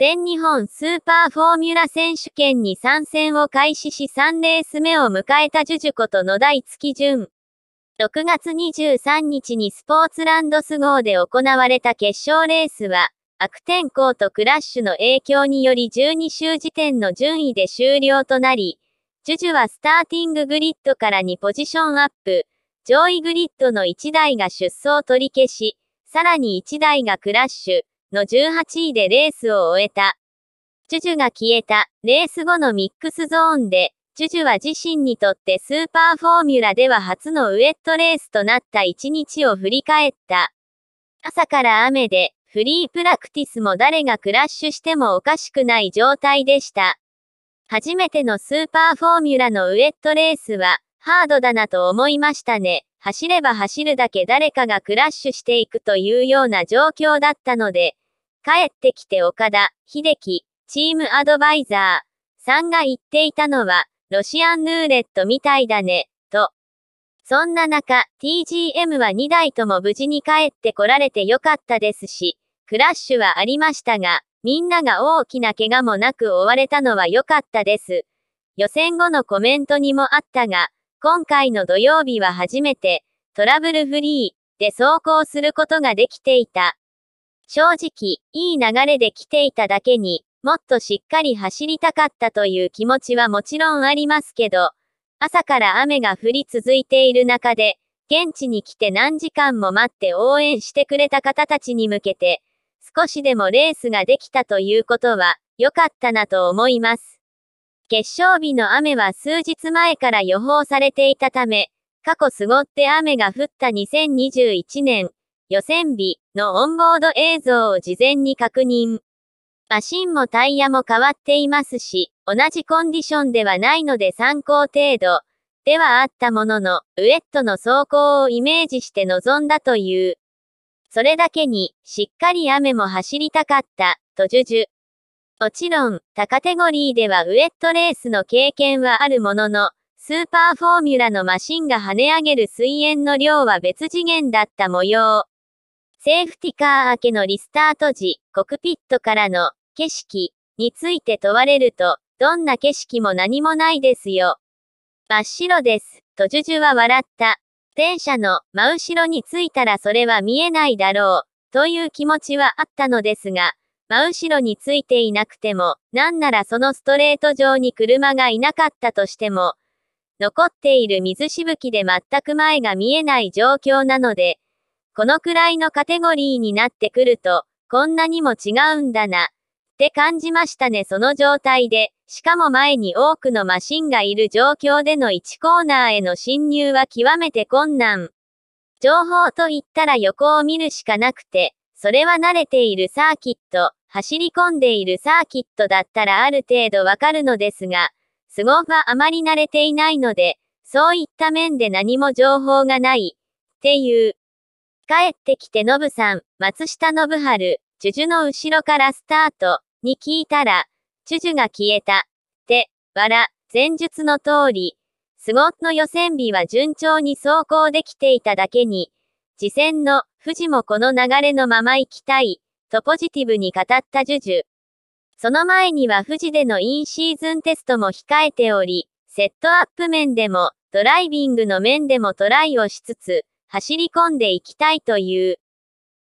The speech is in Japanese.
全日本スーパーフォーミュラ選手権に参戦を開始し3レース目を迎えたジュジュこと野大月順。6月23日にスポーツランドス号で行われた決勝レースは、悪天候とクラッシュの影響により12周時点の順位で終了となり、ジュジュはスターティンググリッドから2ポジションアップ、上位グリッドの1台が出走取り消し、さらに1台がクラッシュ、の18位でレースを終えた。ジュジュが消えた、レース後のミックスゾーンで、ジュジュは自身にとってスーパーフォーミュラでは初のウエットレースとなった一日を振り返った。朝から雨で、フリープラクティスも誰がクラッシュしてもおかしくない状態でした。初めてのスーパーフォーミュラのウエットレースは、ハードだなと思いましたね。走れば走るだけ誰かがクラッシュしていくというような状況だったので、帰ってきて岡田、秀樹、チームアドバイザーさんが言っていたのは、ロシアンルーレットみたいだね、と。そんな中、TGM は2台とも無事に帰ってこられてよかったですし、クラッシュはありましたが、みんなが大きな怪我もなく追われたのは良かったです。予選後のコメントにもあったが、今回の土曜日は初めて、トラブルフリーで走行することができていた。正直、いい流れで来ていただけに、もっとしっかり走りたかったという気持ちはもちろんありますけど、朝から雨が降り続いている中で、現地に来て何時間も待って応援してくれた方たちに向けて、少しでもレースができたということは、良かったなと思います。決勝日の雨は数日前から予報されていたため、過去すごって雨が降った2021年、予選日のオンボード映像を事前に確認。マシンもタイヤも変わっていますし、同じコンディションではないので参考程度ではあったものの、ウエットの走行をイメージして臨んだという。それだけに、しっかり雨も走りたかった、とジュジュ。もちろん、他カテゴリーではウエットレースの経験はあるものの、スーパーフォーミュラのマシンが跳ね上げる水煙の量は別次元だった模様。セーフティカー明けのリスタート時、コクピットからの景色について問われると、どんな景色も何もないですよ。真っ白です、とジュジュは笑った。電車の真後ろに着いたらそれは見えないだろう、という気持ちはあったのですが、真後ろについていなくても、なんならそのストレート上に車がいなかったとしても、残っている水しぶきで全く前が見えない状況なので、このくらいのカテゴリーになってくると、こんなにも違うんだな。って感じましたねその状態で、しかも前に多くのマシンがいる状況での1コーナーへの侵入は極めて困難。情報と言ったら横を見るしかなくて、それは慣れているサーキット、走り込んでいるサーキットだったらある程度わかるのですが、スゴーはあまり慣れていないので、そういった面で何も情報がない、っていう。帰ってきてノブさん、松下信春、ジュジュの後ろからスタート、に聞いたら、ジュジュが消えた。っわら、前述の通り、スゴッの予選日は順調に走行できていただけに、次戦の富士もこの流れのまま行きたい、とポジティブに語ったジュジュ。その前には富士でのインシーズンテストも控えており、セットアップ面でも、ドライビングの面でもトライをしつつ、走り込んでいきたいという。